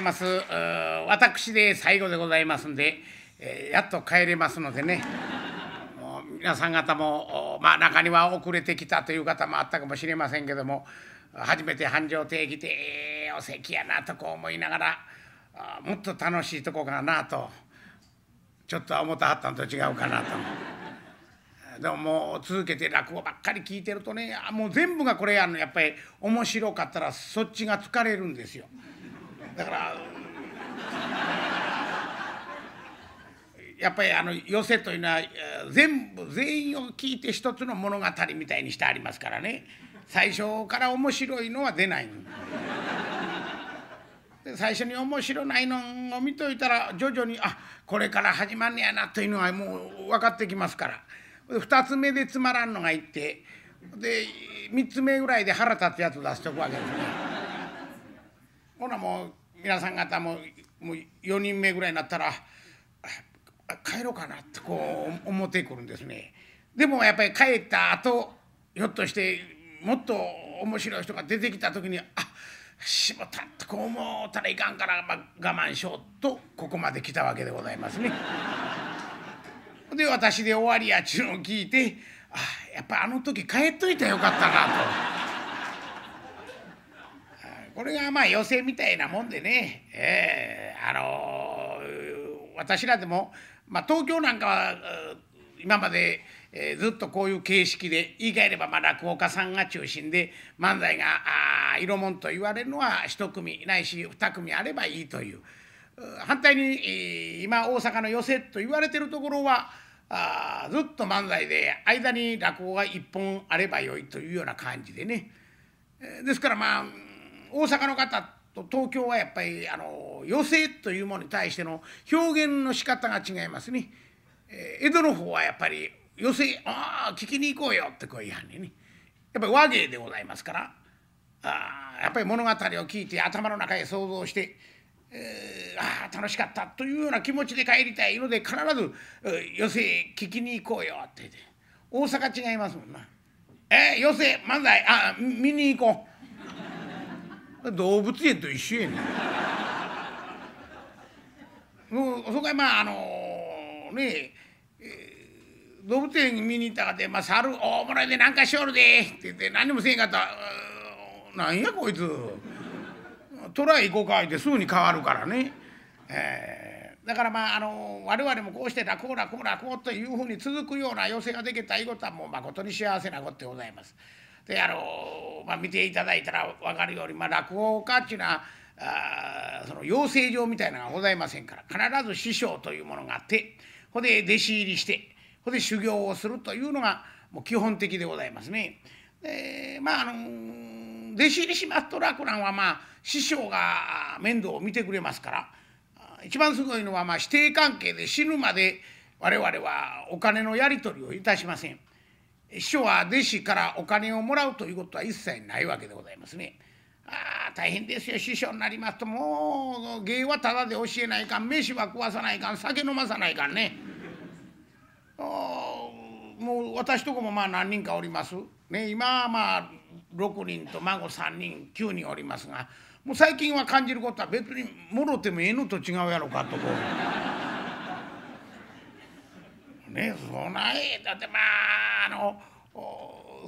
います私で最後でございますんで、えー、やっと帰れますのでねもう皆さん方も、まあ、中には遅れてきたという方もあったかもしれませんけども初めて繁盛亭来て、えー、お席やなとこう思いながらもっと楽しいとこかなとちょっとは思ったはったんと違うかなと。でももう続けて落語ばっかり聞いてるとねもう全部がこれやのやっぱり面白かったらそっちが疲れるんですよ。だからやっぱりあの寄席というのは全部全員を聞いて一つの物語みたいにしてありますからね最初から面白いのは出ないで最初に面白ないのを見といたら徐々にあこれから始まんねやなというのはもう分かってきますから2つ目でつまらんのがいってで3つ目ぐらいで腹立つやつ出しとくわけですね。ほなもう皆さん方ももう4人目ぐらいになったら帰ろうかなってこう思ってくるんですね。でもやっぱり帰った後ひょっとしてもっと面白い人が出てきた時にあしもたってこう思うたらいかんから、まあ、我慢しようとここまで来たわけでございますね。で私で終わりやちゅうのを聞いてあやっぱあの時帰っといたらよかったなと。これがまあ寄席みたいなもんでね、えー、あのー、私らでも、まあ、東京なんかは今まで、えー、ずっとこういう形式で言い換えればまあ落語家さんが中心で漫才があ色もんと言われるのは一組ないし二組あればいいという。反対に今大阪の寄席と言われてるところはあずっと漫才で間に落語が一本あればよいというような感じでねですからまあ大阪の方と東京はやっぱりあの寄席というものに対しての表現の仕方が違いますね。えー、江戸の方はやっぱり寄席ああ聞きに行こうよってこう言いはんねね。やっぱり和芸でございますからあやっぱり物語を聞いて頭の中へ想像して、えー、ああ楽しかったというような気持ちで帰りたいので必ず、えー、寄席聞きに行こうよって言って大阪違いますもんな。えー、寄席漫才あ見に行こう。動物園と一緒やねんもうそこはまああのー、ねえー、動物園見に行ったかて「まあ、猿大いで何かしおるで」って言って何もせんかった「なんやこいつトライ行こうか」ってすぐに変わるからね。えーだからまああの我々もこうしてらこうらこうらこうというふうに続くような要請ができたいうことはもうまことに幸せなことでございます。であの、まあ、見ていただいたら分かるように、まあ、落語家っていうのはあその養成所みたいなのがございませんから必ず師匠というものがあってほで弟子入りしてほで修行をするというのがもう基本的でございますね。でまああの弟子入りしますと楽蘭はまあ師匠が面倒を見てくれますから一番すごいのはまあ師弟関係で死ぬまで我々はお金のやり取りをいたしません。師匠は弟子からお金をもらうということは一切ないわけでございますね。あ大変ですよ師匠になりますともう芸はただで教えないかん飯は食わさないかん酒飲まさないかんね。もう私とこもまあ何人かおります。ね、今はまあ6人と孫3人9人おりますがもう最近は感じることは別にもろてもええのと違うやろかとこう。ねそないだってまああの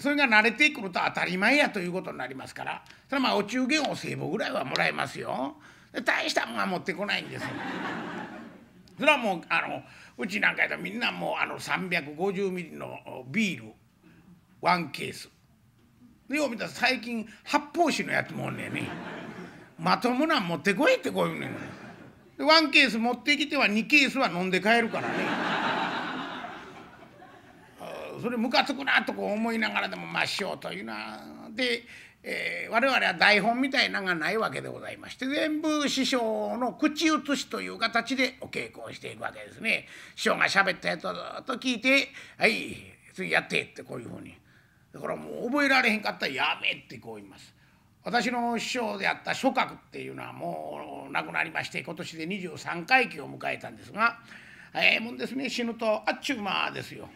それが慣れてくると当たり前やということになりますからそれまあお中元お歳暮ぐらいはもらえますよ大したもんは持ってこないんです それはもうあのうちなんかやったらみんなもうあの350ミリのビールワンケースでよう見たら最近発泡酒のやつもおんねんねまともなん持ってこいってこういうねんワンケース持ってきては2ケースは飲んで帰るからねそれムカつくなとこう思いながらでもまあ師匠というのはで、えー、我々は台本みたいなのがないわけでございまして全部師匠の口移しという形でお稽古をしていくわけですね。師匠が喋ったやつをずっと聞いて「はい次やって」ってこういうふうに。だからもう覚えられへんかったら「やめ」ってこう言います。私の師匠であった諸閣っていうのはもう亡くなりまして今年で23回忌を迎えたんですが早いもんですね死ぬとあっちゅう間ですよ。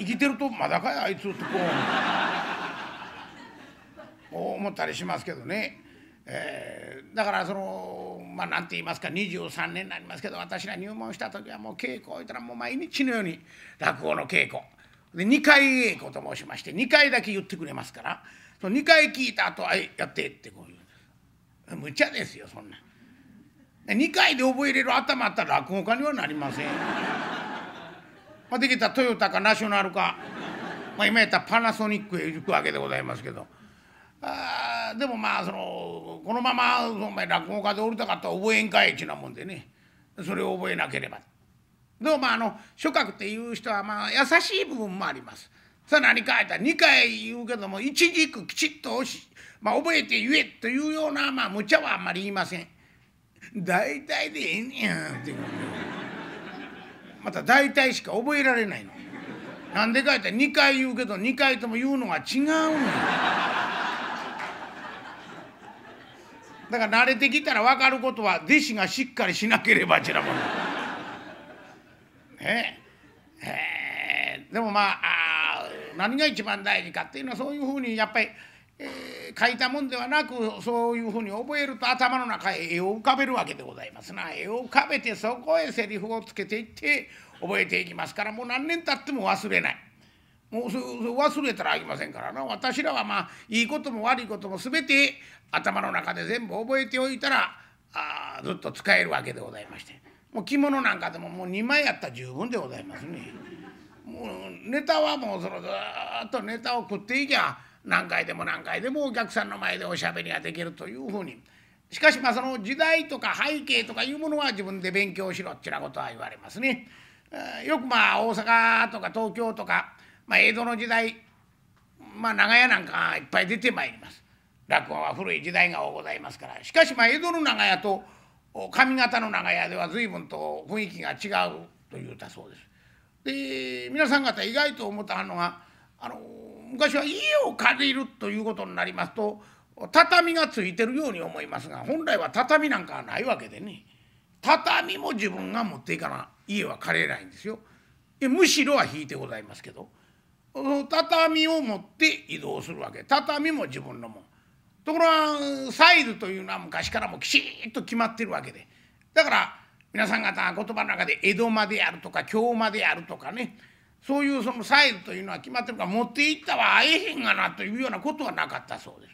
生きてるとまだかいあいつってこう 思ったりしますけどね、えー、だからそのまあ何て言いますか23年になりますけど私が入門した時はもう稽古をいたらもう毎日のように落語の稽古で2回稽古と申しまして2回だけ言ってくれますからその2回聞いた後あいやって」ってこういう無茶ですよそんな。2回で覚えれる頭あったら落語家にはなりません。まあ、できたトヨタかナショナルか、まあ、今やったらパナソニックへ行くわけでございますけどあでもまあそのこのままお前落語家で降りたかったら覚えんかいちなもんでねそれを覚えなければ。でもまああの諸閣っていう人はまあ優しい部分もあります。さあ何かあったら2回言うけども一軸きちっとまあ、覚えて言えというようなまあ無茶はあんまり言いません。大体でええねんっていう。また大体しか覚えられないの。なんでかって2回言うけど2回とも言うのが違うのよ。だから慣れてきたら分かることは弟子がしっかりしなければちらもねええでもまああ何が一番大事かっていうのはそういうふうにやっぱりえー、書いたもんではなくそういうふうに覚えると頭の中へ絵を浮かべるわけでございますな絵を浮かべてそこへセリフをつけていって覚えていきますからもう何年経っても忘れないもう忘れたらあきませんからな私らはまあいいことも悪いことも全て頭の中で全部覚えておいたらあずっと使えるわけでございましてもう着物なんかでももう2枚やったら十分でございますね。もうネタはもうそのずっとネタを食っていきゃ何回でも何回でもお客さんの前でおしゃべりができるというふうにしかしまあその時代とか背景とかいうものは自分で勉強しろっちゅうなことは言われますね。よくまあ大阪とか東京とか、まあ、江戸の時代、まあ、長屋なんかいっぱい出てまいります。落語は古い時代がございますからしかしまあ江戸の長屋と上方の長屋では随分と雰囲気が違うと言うたそうです。で皆さん方意外と思ったのがあの昔は家を借りるということになりますと畳がついてるように思いますが本来は畳なんかはないわけでね畳も自分が持っていかな家は借りれないんですよ。むしろは引いてございますけど畳を持って移動するわけ畳も自分のもん。ところがサイズというのは昔からもきちっと決まってるわけでだから皆さん方言葉の中で江戸までやるとか京までやるとかねそういうそのサイズというのは決まってるから持っていったは会えへんがなというようなことはなかったそうです。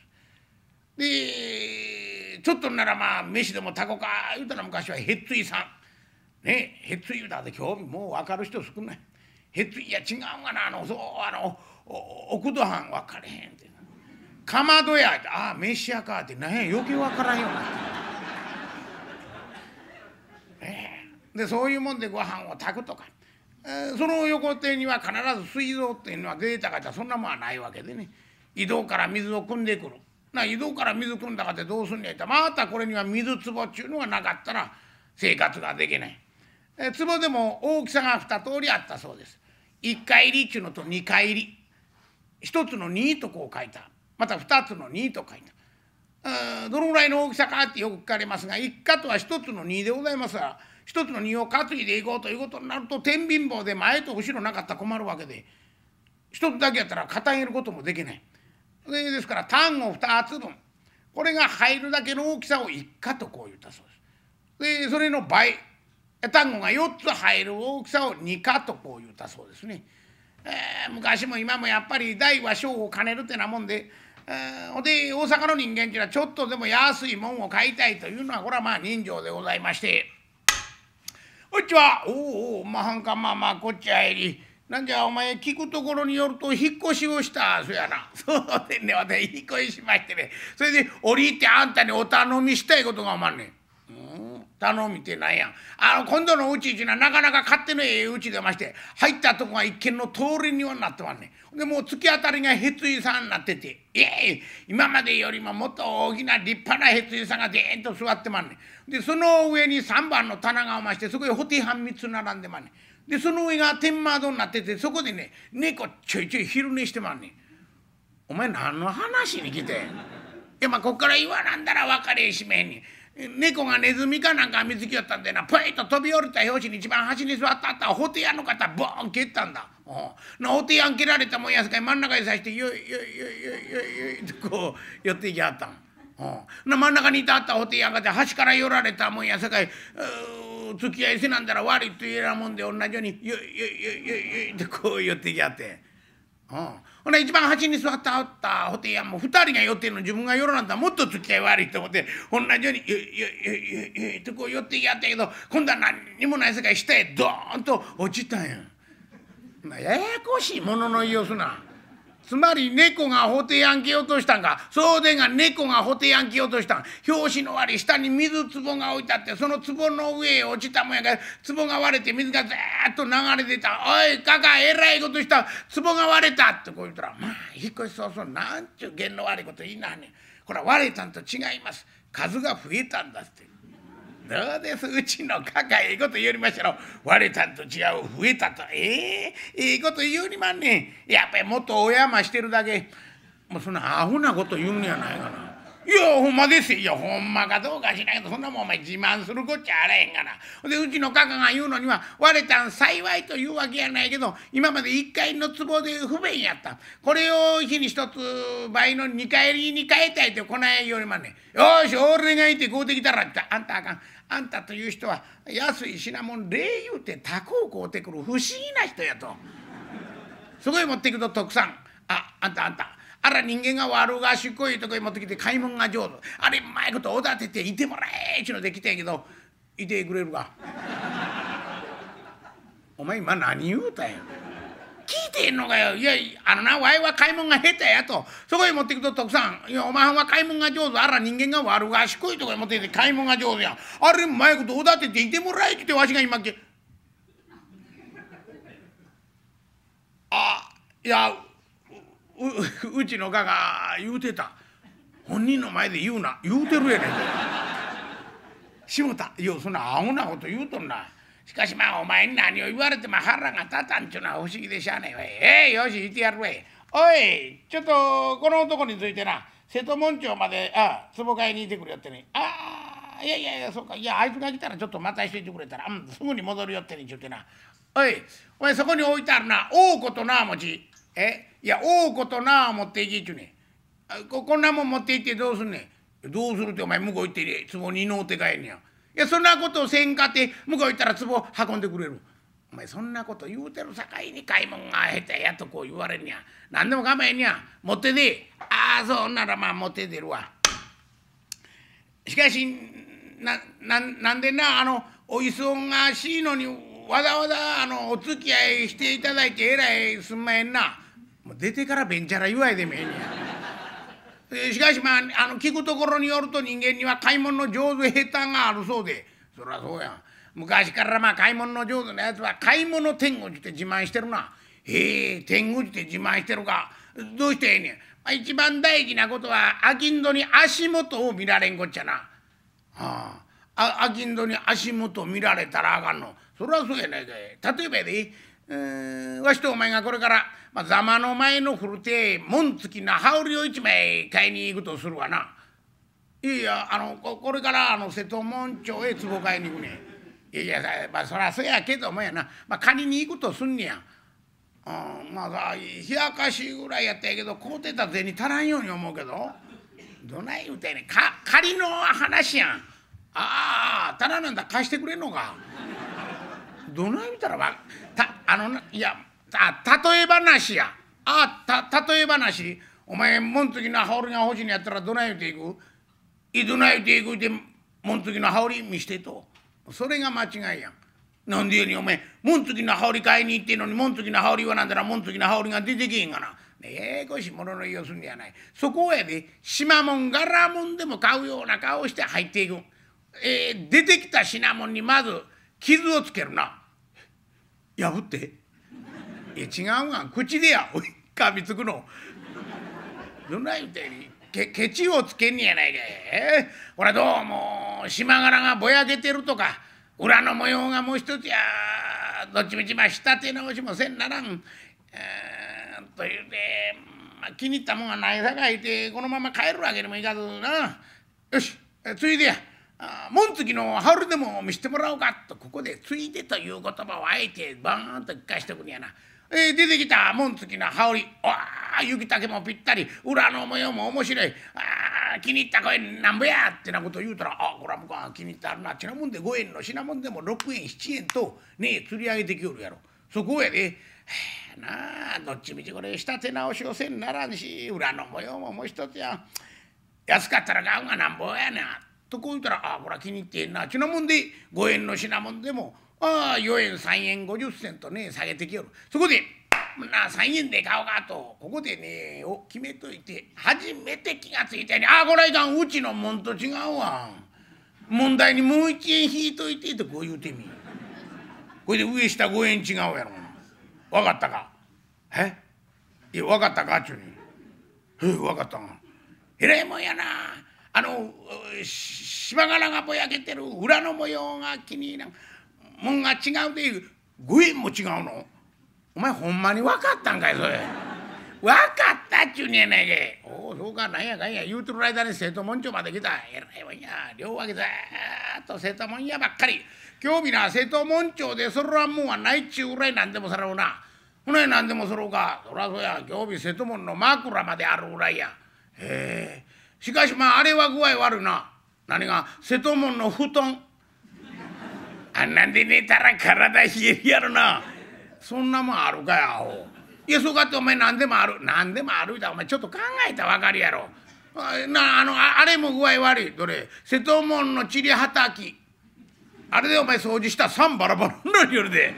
でちょっとならまあ飯でもタコか言うたら昔はへっついさんねへっつい言うたら興味もう分かる人少ない。へっついや違うがなあのそうあの奥戸藩分かれへんってかまどやああ飯屋かって何や余計分からんようなでそういうもんでご飯を炊くとかその横手には必ず水道っていうのは出たがじゃそんなもんはないわけでね井戸から水を汲んでくるな井戸から水汲んだかってどうすんねんて、またこれには水壺っちゅうのがなかったら生活ができないえ壺でも大きさが2通りあったそうです1回入りっちゅうのと2回入り1つの2とこう書いたまた2つの2と書いたどのぐらいの大きさかってよく聞かれますが1かとは1つの2でございますから一つの荷を担いでいこうということになると天秤棒で前と後ろなかったら困るわけで一つだけやったら肩入ることもできない。ですから単語2つ分これが入るだけの大きさを一家とこう言ったそうです。でそれの倍単語が4つ入る大きさを二家とこう言ったそうですね。えー、昔も今もやっぱり大は小を兼ねるってなもんで、えで大阪の人間っていうのはちょっとでも安いもんを買いたいというのはこれはまあ人情でございまして。こちは。おお、まはんかまあまあこっちはえり。なんじゃお前聞くところによると引っ越しをしたそやな そうでね私引っ越ししましてねそれで降りてあんたにお頼みしたいことがおまんねん。頼みてないやあの今度のうちちななかなか勝手のええうちでまして入ったとこが一軒の通りにはなってまんねんでもう突き当たりがへついさんになっててええ今までよりももっと大きな立派なへついさんがでーんと座ってまんねんでその上に3番の棚がおましてそこへホテハ3つ並んでまんねんでその上が天窓になっててそこでね猫ちょいちょい昼寝してまんねんお前何の話に来てんいやまあこっから言わなんだら分かれへしめへんねん猫がネズミかなんか見つけよったんでなぷいと飛び降りた拍子に一番端に座ったあったホテヤの方ボーン蹴ったんだ。なホテヤン蹴られたもんやすかい真ん中に刺してよいよいよいよいよいてこう寄っていきはったん。な真ん中にいたあったホテヤンがて端から寄られたもんやさかい付き合いせなんだら悪いと言えなもんで同じようによいよいよいよいよいってこう寄ってきはって。うほな一番端に座ってはったホテイヤンも2人が寄ってんの自分が寄るなんてもっと付き合い悪いと思って同じようにゆゆゆゆゆってこう寄ってきやったけど今度は何にもない世界下へドーンと落ちたんや。ややこしいものの言いよすな。つまり猫がほてやんけ落としたんかそうでが猫がほてやんけ落としたん表紙の割り下に水壺が置いてあってその壺の上へ落ちたもんやから壺が割れて水がずっと流れてた「おいかかえらいことした壺が割れた」ってこう言ったら「まあ引っ越しそうそうなんちゅう弦の悪いこと言いなはんねんこれは割れたんと違います数が増えたんだ」って。どうですうちのかかええこと言うりましたろ割れたんと違う増えたとええええこと言うにまんねんやっぱりもっとお山してるだけもうそんなアホなこと言うんやないかな。いやほんまですよほんまかどうか知らんけどそんなもんお前自慢するこっちゃあらへんがなでうちのかかが言うのには割れたん幸いというわけやないけど今まで一回の壺で不便やったこれを日に一つ倍の回りに変えたいってこないよりまんねよし俺がいてこうてきたらってあんたあかんあんたという人は安い品物礼言うて他を買うてくる不思議な人やと。そこへ持っていくと徳さんああんたあんたあら人間が悪がしっこいとこへ持ってきて買い物が上手あれうまいことおだてていてもらえっちゅうのできてんけどいてくれるかお前今何言うたんや。いてんのかよいやあのなわいは買い物が下手やとそこへ持ってくと徳さんいやお前は買い物が上手あら人間が悪賢いとこへ持ってきて買い物が上手やあれうまいことおだてていてもらえってわしが今けあいやううちのかが言うてた本人の前で言うな言うてるやねんしもたいやそんなアホなこと言うとんな。しかしまあお前に何を言われても腹が立たんちゅうのは不思議でしゃあねえええよし行ってやるえおいちょっとこの男についてな瀬戸門町までああ壺買いにいてくれよってねああいやいやいやそうかいやあいつが来たらちょっとまたしといてくれたら、うん、すぐに戻るよってねちゅうてなおいお前そこに置いてあるな大子となあ持ちえいや大子となあ持っていきちゅうねあここんなもん持って行ってどうすんねんどうするってお前向こう行って壺にのうてえんねや。いやそんなことせんかって向こう行ったら壺運んでくれる。お前そんなこと言うてるさかいに買い物が下手やとこう言われんにゃ何でも構えんにゃ持ってでああそうならまあ持って出るわしかしなななんでなあのお忙しいのにわざわざあのお付き合いしていただいてえらいすんまへんなもう出てからべんちゃら祝いでもええにゃ。しかしまああの聞くところによると人間には買い物の上手下手があるそうでそりゃそうや昔からまあ買い物の上手なやつは買い物天狗って自慢してるな。へえ天狗って自慢してるかどうしてええねん。まあ、一番大事なことは商きんどに足元を見られんこっちゃな。はああきんどに足元見られたらあかんの。そりゃそうやないかい。例えばやでわしとお前がこれから、ま間ざまの前の古手門付きな羽織を一枚買いに行くとするわな。いやいやあのこれからあの瀬戸門町へ壺買いに行くねん。いやいや、まあ、そらそやけどもやな、まあ、借りに行くとすんねや。うん、まあさ冷やかしぐらいやったやけど買うてた銭足らんように思うけどどない言うてんねんか借りの話やんああ足らなんだ貸してくれんのか。どない見たらわたあのいやた例え話やあた例え話お前もんつきの羽織が欲しいんやったらどない言うていくいどない言うていくってもんつきの羽織見してとそれが間違いやん。なんでやにお前もんつきの羽織買いに行ってんのにもんつきの羽織はなんだらもんつきの羽織が出てけへんがな。ええー、こし物の言いをすんじゃない。そこやで島もん柄もんでも買うような顔して入っていく。えー、出てきた品物にまず傷をつけるな。破って「え違うが口でやおい噛みつくの」どない言うてけケチをつけんねやないかい、えー、こどうも島柄がぼやけてるとか裏の模様がもう一つやどっちみちまあ仕立て直しもせんならん、えー、というて、まあ、気に入ったもんがないさかいてこのまま帰るわけにもいかずなよしついでや紋付きの羽織でも見せてもらおうか」とここで「ついで」という言葉をあえてバーンと一かしておくんやな。えー、出てきた紋付きの羽織あ雪丈もぴったり裏の模様も面白いあ気に入った声なんぼやってなこと言うたらあこれは向こう気に入ったあるなちなもんで5円の品物でも6円7円とねえ釣り上げてきおるやろそこやで、なあどっちみちこれ仕立て直しをせんならんし裏の模様ももう一つや安かったら買うがなんぼやなとこう見たらああこら気に入ってえんなちゅなもんで5円の品物でもああ4円3円50銭とね下げてきよるそこでな3円で買おうかとここでねを決めといて初めて気がついたように「ああこらいかんうちのもんと違うわ問題にもう1円引いといて」とこう言うてみこれで上下5円違うやろ分かったかえいや分かったかっちゅうに「え分かったがえらいもんやなあのしわ柄がぼやけてる裏の模様が気に入らんもんが違うでいう五円も違うのお前ほんまに分かったんかいそれ分かったっちゅうねやないけおおそうかなんやかんや言うてる間に瀬戸門町まで来たえらいもんや両脇ずっと瀬戸門やばっかり興味な瀬戸門町でそらもんはないっちゅうぐらいなんでもさらうなほななんでもそろうかそらそうや興味瀬戸門の枕まであるぐらいやへえしかしまああれは具合悪いな。何が瀬戸門の布団。あんなんで寝たら体冷えるやろな。そんなもんあるかや、いや、そうかってお前何でもある。何でもあるだ。お前ちょっと考えたらわかるやろ。なあのあれも具合悪い。どれ瀬戸門のちりはたき。あれでお前掃除したら3バラバラになるよで。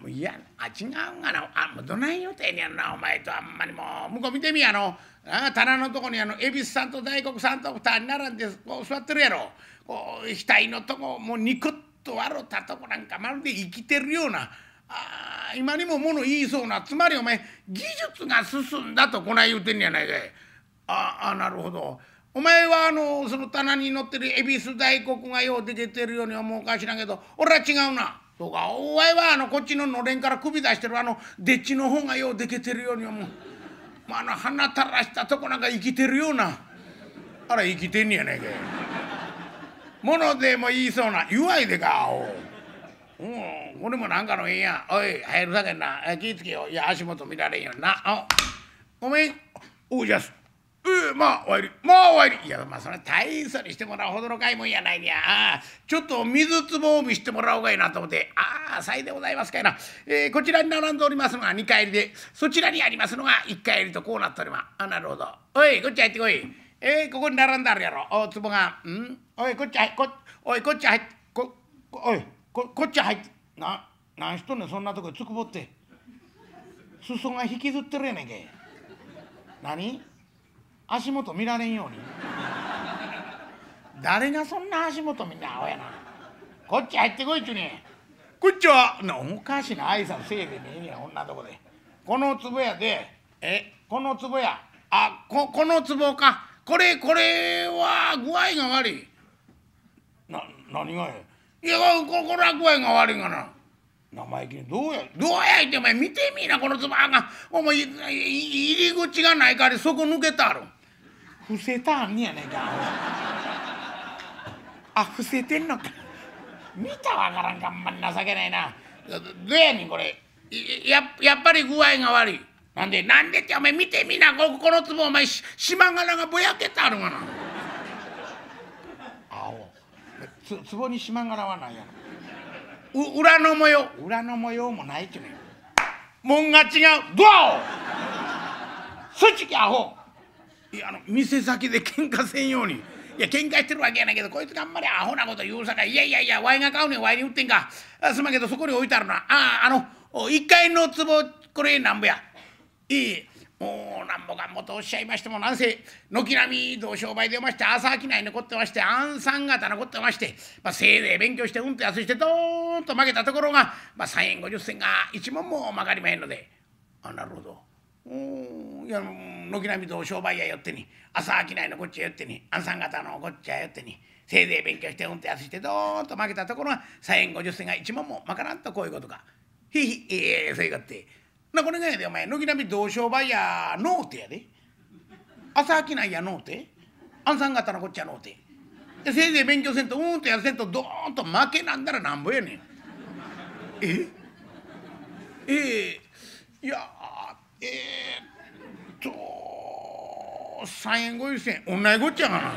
もう嫌な。あ違うがなあもうどない予定にやんなお前とあんまりもう向こう見てみやのあ棚のとこにあの恵比寿さんと大黒さんと二人並んでこう座ってるやろこう額のとこもうニコッと笑ったとこなんかまるで生きてるようなあ今にも物言いそうなつまりお前技術が進んだとこない言うてんやないかい。ああなるほど。お前はあのその棚に乗ってる恵比寿大黒がよう出てるように思うかしらんけど俺は違うな。そうかお前はあのこっちののれんから首出してるあのでっちの方がようでけてるように思う、まあ、あの鼻垂らしたとこなんか生きてるようなあら生きてんねやねんけ物でも言いそうな弱いでかおうんこれもなんかのええやおい入るさけんな気ぃつけよいや足元見られんよなおごめんおうじゃすえー、まあ終わりまあ終わりいやまあそれ大層にしてもらうほどのかいもんやないにゃちょっと水壺を見してもらおうがいいなと思ってああさいでございますかいな、えー、こちらに並んでおりますのが2階りでそちらにありますのが1階りとこうなっておりますあなるほどおいこっち入ってこいえー、ここに並んであるやろおつぼがうんおいこっち入こおいこっち入ってこおいここっち入ってな何しとんねんそんなとこつくぼって裾が引きずってるやねんけ何足元見られんように誰がそんな足元みんな青やなこっち入ってこいっちゅうねこっちはなおかしな挨拶せえでねえや女とこでこの壺やでえこの壺やあここの壺かこれこれは具合が悪いな何がやいやここれは具合が悪いがな生意気にどうやどうや言ってお前見てみいなこのつばがお前入り口がないからそこ抜けたろ。伏せたんやねんかあ伏せてんのか見たわからんかんまん情けないなどやねんこれややっぱり具合が悪いなんでなんでってお前見てみなここの壺お前し島柄がぼやけてあるがなあおつ壺に島柄はないやろう裏の模様裏の模様もないってねもんが違うドアをそっちきアホいやあの店先で喧嘩せんように。いや喧嘩してるわけやないけどこいつがあんまりアホなこと言うさかいやいやいやワイが買うねワイに売ってんかあすまんけどそこに置いてあるなあああの1階の壺これなんぼやいいもうなんぼかんぼとおっしゃいましてもなんせ軒並み同商売おまして朝商い残ってまして暗算型残ってまして、まあ、せいぜい勉強してうんと安してドーンと負けたところが、まあ、3円50銭が1文も曲がりまへんのであなるほど。いや軒並みと商売やよってに朝商いのこっちやよってにあんさん方のこっちやよってにせいぜい勉強してうんてやつしてどーんと負けたところが3円50銭が1万もまからんとこういうことか。ひひええそういうことって。なこれがやでお前軒並み同商売やのうてやで。朝商いやのうて。あんさん方のこっちゃのうて。でせいぜい勉強せんとうんとやせんとどーんと負けなんだらなんぼやねん。えええー、いやえー、っと3円50銭同じごっちゃがな。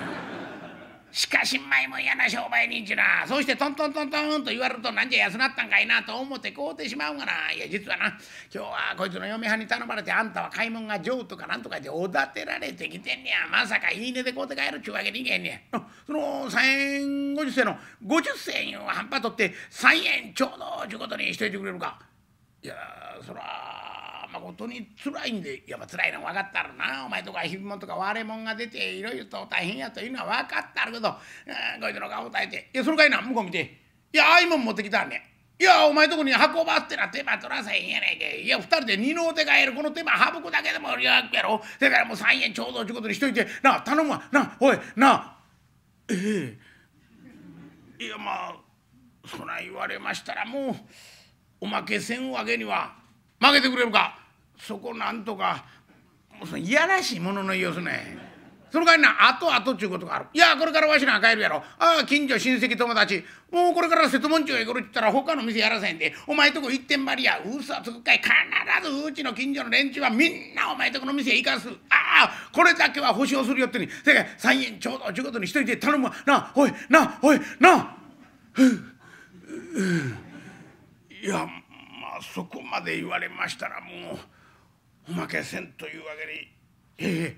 しかし前も嫌な商売人ちなそうしてトントントントンと言われるとなんじゃ安なったんかいなと思って買うてしまうがないや実はな今日はこいつの嫁はんに頼まれてあんたは買い物が上とかなんとかでおだてられてきてんねやまさかいいねで買うて帰るっちゅうわけにいけんねやその3円50銭の50銭を半端取って3円ちょうどちゅうことにしといてくれるかいやそらことにつらいんでやっぱつらいの分かったらなお前とかひびもんとか割れもんが出ていろいろと大変やというのは分かったるけど、こいつの顔答えて「いやそれかいな向こう見ていやあいもん持ってきたんねいやお前とこに運ばってな手間取らせへんやねんけいや二人で二の手がえるこの手間省くだけでもややろだからもう3円ちょうどちゅうことにしといてなあ頼むわなあおいなあええいやまあそない言われましたらもうおまけせんわけには負けてくれるかそこなんとかもうそのいやらしいものの言いよすね。そのかわりな、あとあとちゅうことがある。いや、これからわしら帰るやろ。ああ、近所、親戚、友達。もうこれから瀬戸門町へ来るって言ったら他の店やらせんで、お前とこ一点張りや。嘘つくかい。必ずうちの近所の連中はみんなお前とこの店へ行かす。ああ、これだけは保証するよってに。せやから3円ちょうどちゅうことにしといて頼むわ。なあ、ほい、なあ、ほい、なあ。いや、まあそこまで言われましたらもう。おまけせんというわけにえ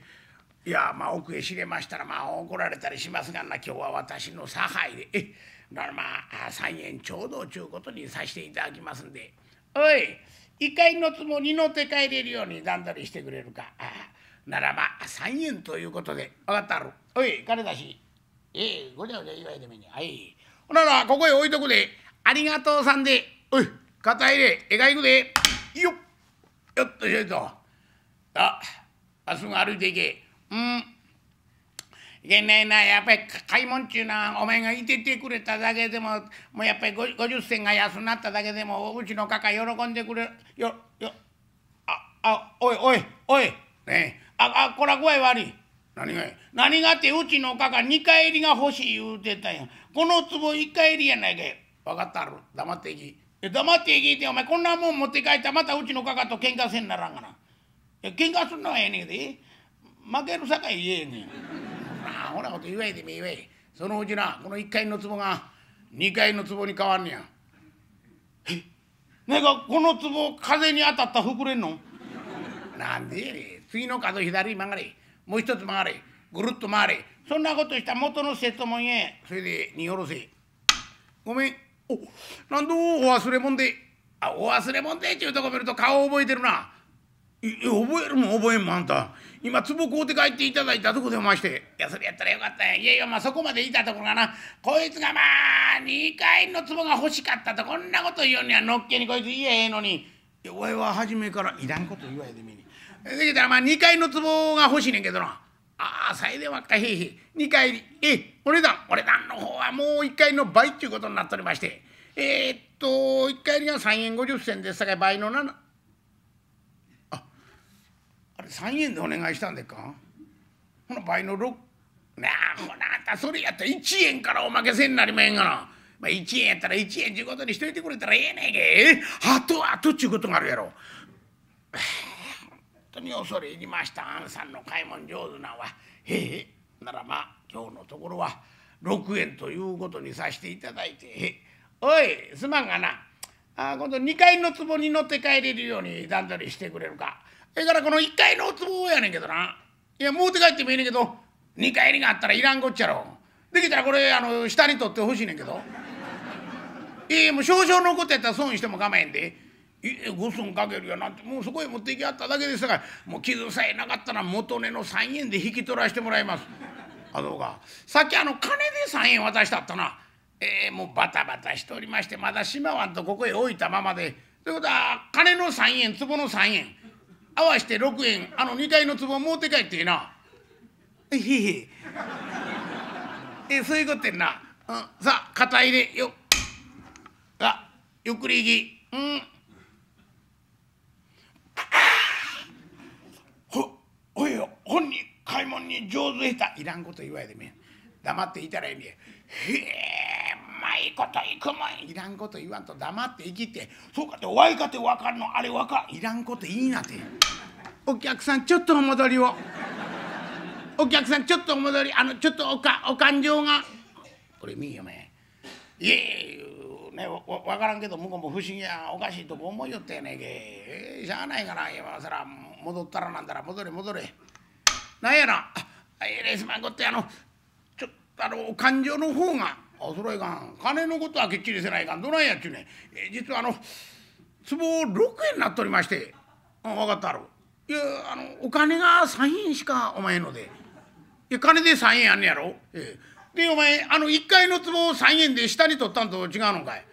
えいやまあ奥へ知れましたらまあ怒られたりしますがな今日は私の差配でえらまあ3円ちょうどちゅうことにさしていただきますんでおい一回のつも二の手帰れるように段取りしてくれるかあならば3円ということで分かったろおい金出しええごちゃごちゃ言われてみにはいほならここへ置いとくでありがとうさんでおい肩入れえがいくで。よっとよいと。あ、あすぐ歩いていけ。うん。いけないな、やっぱり買い物っちゅうのは、お前がいててくれただけでも、もうやっぱり50銭が安なっただけでも、うちのかか喜んでくれよ、よ、あ、あ、おいおい、おい、ねあ、あ、こら具合悪い。何が何がってうちのかか2帰りが欲しい言うてたんや。この壺1帰りやないかい。分かったろ、黙っていき。黙って聞いてお前こんなもん持って帰ったらまたうちのかかと喧嘩せんならんがな。喧嘩すんのはええねんで負けるさかい言えねん。ほらこと言えてみ言え。そのうちなこの1階の壺が2階の壺に変わんねや。なんかこの壺風に当たった膨れんのなんでやれ次の角左曲がれもう一つ曲がれぐるっと回れそんなことした元の説もんえそれでによろせごめん「お何度お忘れもんであお忘れもんでっちゅうとこ見ると顔覚えてるな。覚えるも覚えんもあんた今壺買うて帰っていただいたとこでましていやそれやったらよかったんいやいやまあそこまでいたところがなこいつがまあ2階の壺が欲しかったとこんなこと言うにはのっけにこいつ言えへんのにいやお前は初めからいらんこと言わへんでみにできたらまあ2階の壺が欲しいねんけどなああさえでわっかへいへい2回りえお値段お値段の方はもう1回の倍っていうことになっておりましてえー、っと1りが3円50銭ですさか倍の7ああれ3円でお願いしたんでっかほな倍の6なあほなあんたそれやったら1円からおまけせんなりまへんがな。まあ、1円やったら1円ちゅうことにしといてくれたらええねんけ。あとあとっちゅうことがあるやろ。当に恐れ入りましたあんさんの買い物上手なんはへえならまあ今日のところは6円ということにさしていただいておいすまんがなあ今度2階の壺に乗って帰れるように段取りしてくれるかそれからこの1階の壺やねんけどないやもうて帰ってもいいねんけど2階にがあったらいらんこっちゃろできたらこれあの下に取ってほしいねんけど。いやもう少々残ってやったら損しても構えんで5寸かけるやなんてもうそこへ持ってきあっただけでしたからもう傷さえなかったら元値の3円で引き取らしてもらいます。あどうかさっきあの金で3円渡したったな。えー、もうバタバタしておりましてまだしまわんとここへ置いたままでということは金の3円壺の3円合わせて6円あの2階の壺持って帰ってえな。へへえそういうことやな、うん、さあ肩入れよあゆっくり行きうんおい本人買い物に上手下たいらんこと言われてみ黙っていたらええねへえうまいこといくもんいらんこと言わんと黙って生きてそうかっておいかて分かんのあれ分かいらんこといいなてお客さんちょっとお戻りをお客さんちょっとお戻りあのちょっとおかお勘定がこれ見よおいえね分からんけど向こうも不思議やおかしいとこ思いよってやねんけ、えー、しゃあないかな今更戻ったらなんだら戻れ戻れなんやなあえー、すまんこってあのちょっとあの感情の方がおそれいかん金のことはきっちりせないかんどないやっちゅうねん、えー、実はあの壺6円になっておりまして、うん、分かったろいやあのお金が3円しかお前のでいや金で3円あんねやろええーでお前あの1階の壺を3円で下に取ったんと違うのかい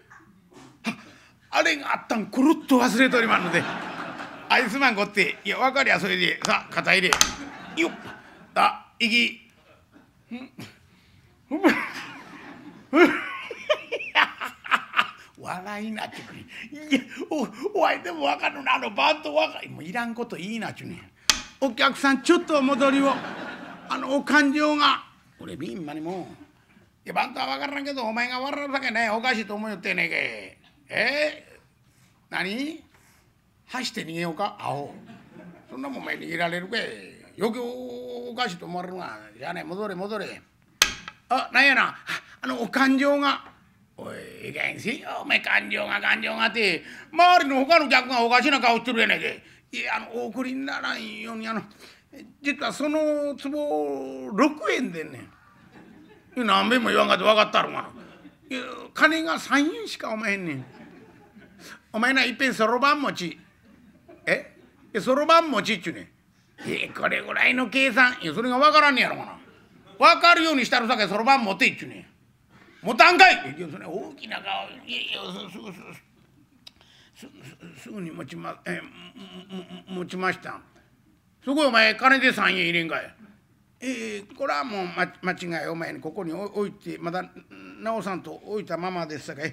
あれがあったんくるっと忘れとりまんのであいつまんこっていや分かりゃそれでさあ肩入れよっあ息ん 笑いなっちゅうねいやおお相手も分かるなあのバント若いもういらんこといいなっちゅうねお客さんちょっと戻りをあのお勘定が。俺ビンマにもいやバン頭は分からんけどお前が笑うだけねおかしいと思うよってねえけえー、何走って逃げようか青そんなもんお前逃げられるけい余計おかしいと思われるがじゃあね戻れ戻れあなんやなあのお勘定がおいいけんせよお前勘定が勘定がって周りの他の客がおかしな顔してるやねいけいやあのお送りにならんようにあの実はその壺6円でね何べんも言わんかって分かったろがな金が3円しかおまへんねんお前ないっぺんそろばん持ちえそろばん持ちっちゅうねえこれぐらいの計算いやそれが分からんねやろがな分かるようにしたらさけそろばん持っていっちゅうね持たんかいいやそれ大きな顔いやいやすぐすぐすぐに持ちま,、え持ちましたそこお前金で3円入れんかい。えー、これはもう間違いお前にここに置いてまだ直さんと置いたままですさかい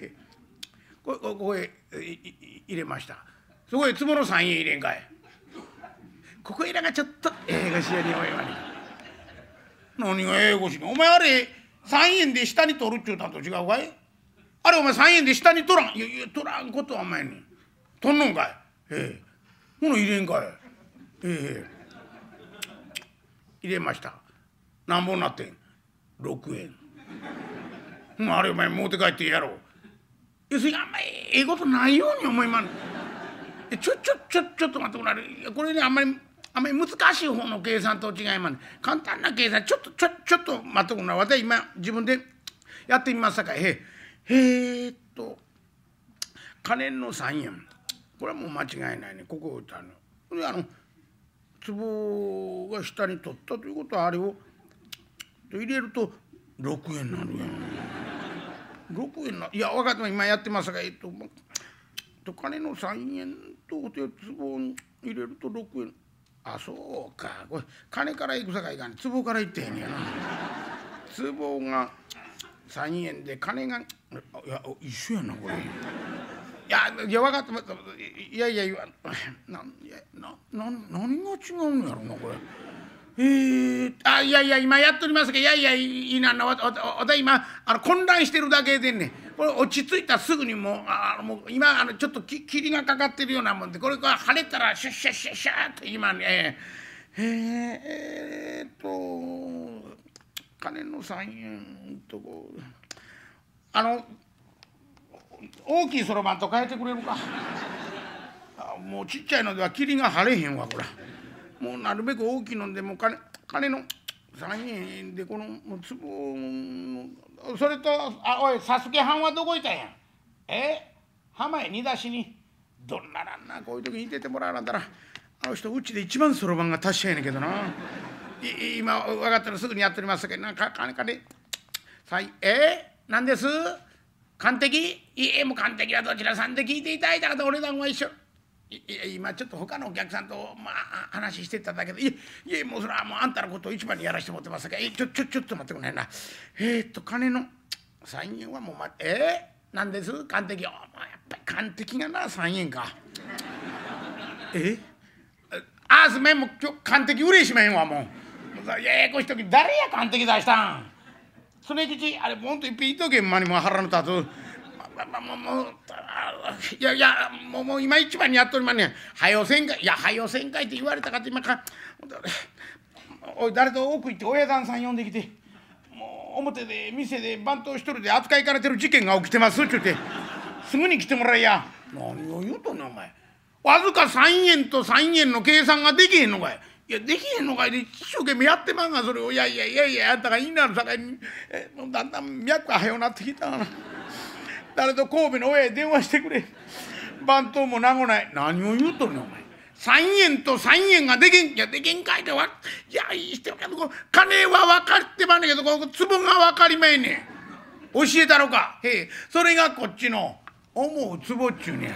こここへ入れましたそこへ壺の3円入れんかいここいらがちょっとええがしやにおいまに何がええごしにお前あれ3円で下に取るっちゅうたんと違うかいあれお前3円で下に取らんいやいや取らんことはお前に取んのんかいええほな入れんかいええ入れました。なんぼなってん6円。まああれお前持って帰ってやろう。要するにあんまりええことないように思いまん。ちょちょちょちょっと待ってくこれねあんまりあんまり難しい方の計算と違いまん、簡単な計算ちょっとちょちょっと待ってくれ私今自分でやってみますたかい。へえっと金の3円。これはもう間違いないね。ここあの。あの壺が下に取ったということはあれを入れると6円になるやん6円ないや分かっても今やってますがえっと金の3円とお壺に入れると6円あそうかこれ金からいくさかいかん壺からいってへんやな壺が3円で金がいや一緒やなこれ。いやいや分かったいやいやいやなんなな何が違うんやろなこれ。えー、あいやいや今やっておりますけどいやいやいいななわた今あの混乱してるだけでねこれ落ち着いたらすぐにもうあもう今あのちょっとき霧がかかってるようなもんでこれが晴れたらシュッシュッシュッシュッと今ねえー、えー、っと金の三円とこあの大きいそろばんと変えてくれるかあもうちっちゃいのでは霧が晴れへんわこらもうなるべく大きいのでもう金金の3円でこの粒それとあおいスケはんはどこいたんやえ浜へ煮出しにどんならんなこういう時に出ててもらわなたらあの人うちで一番そろばんが達者やねんけどな今分かったらすぐにやっておりますけどなか金金3いえー、何です完璧いえもう完璧はどちらさんで聞いていただいたらお値段は一緒。い今ちょっと他のお客さんと、まあ、話してただけで「いえもうそれはもうあんたのことを一番にやらしてもってますからえちょちょちょっと待ってくれなえー、っと金の3円はもう、ま、えー、何です完璧よ、もうやっぱり完璧がな3円かえあすめんも今日完璧うれしめんわもうややこしい時誰や完璧出したんその吉あれ本当といっぺん言っとけんまにもう腹の立つ。もういやいやもうもう今一番にやっとりまんねんはよせんかいやはよせんかいって言われたかって今かおい誰と奥行って親旦さん呼んできてもう表で店で番頭一人で扱いかれてる事件が起きてますってってすぐに来てもらいや何を言うとんねんお前わずか3円と3円の計算ができへんのかいいやできへんのかいで一生懸命やってまんがそれをいやいやいやいやあんたがいいなるさかいにえもうだんだん脈がはよなってきたな誰と神戸の親へ電話してくれ番頭も名もない何を言うとるねお前三円と三円がでけんいやでけんかいでわいやいいしてけど金は分かってまんねんけどこの粒が分かりまいねん教えたろかへえそれがこっちの思う壺っちゅうねん。